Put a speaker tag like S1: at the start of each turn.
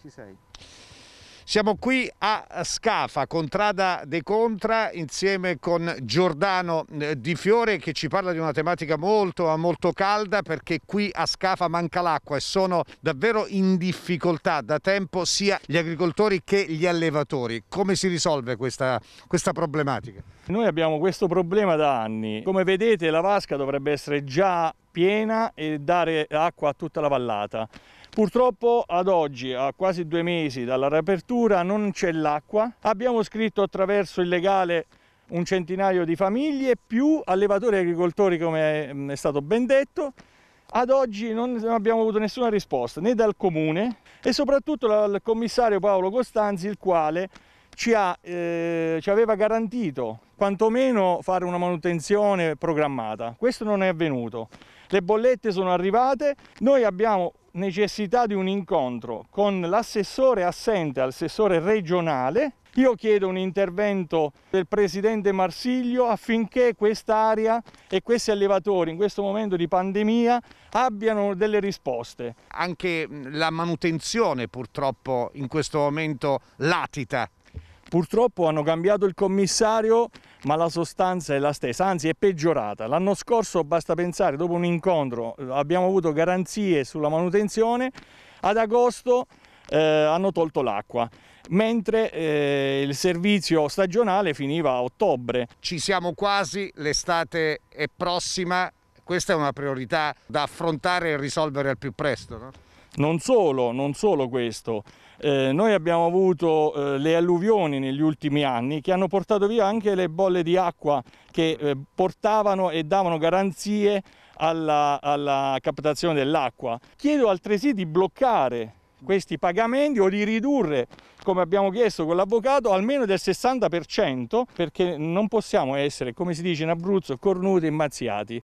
S1: ci sei. Siamo qui a Scafa, Contrada De Contra, insieme con Giordano eh, Di Fiore che ci parla di una tematica molto, molto calda perché qui a Scafa manca l'acqua e sono davvero in difficoltà da tempo sia gli agricoltori che gli allevatori. Come si risolve questa, questa
S2: problematica? Noi abbiamo questo problema da anni. Come vedete la vasca dovrebbe essere già piena e dare acqua a tutta la vallata. Purtroppo ad oggi, a quasi due mesi dalla riapertura, non c'è l'acqua. Abbiamo scritto attraverso il legale un centinaio di famiglie, più allevatori e agricoltori come mm, è stato ben detto, ad oggi non abbiamo avuto nessuna risposta né dal comune e soprattutto dal commissario Paolo Costanzi il quale ci, ha, eh, ci, aveva garantito quantomeno fare una manutenzione programmata. Questo non è avvenuto. Le bollette sono arrivate, noi abbiamo necessità di un incontro con l'assessore assente, l'assessore regionale. Io chiedo un intervento del presidente Marsiglio affinché quest'area e questi allevatori in questo momento di pandemia abbiano delle risposte. Anche
S1: mm, la manutenzione
S2: purtroppo in questo momento latita Purtroppo hanno cambiato il commissario ma la sostanza è la stessa, anzi è peggiorata. L'anno scorso, basta pensare, dopo un incontro eh, abbiamo avuto garanzie sulla manutenzione, ad agosto eh, hanno tolto l'acqua mentre eh, il servizio stagionale finiva
S1: a ottobre. Ci siamo quasi, l'estate è prossima, questa è una priorità da affrontare e risolvere
S2: al più presto. No? Non solo, non solo questo, eh, noi abbiamo avuto eh, le alluvioni negli ultimi anni che hanno portato via anche le bolle di acqua che eh, portavano e davano garanzie alla, alla captazione dell'acqua. Chiedo altresì di bloccare questi pagamenti o di ridurre, come abbiamo chiesto con l'avvocato, almeno del 60% perché non possiamo essere, come si dice in Abruzzo, cornuti e mazziati.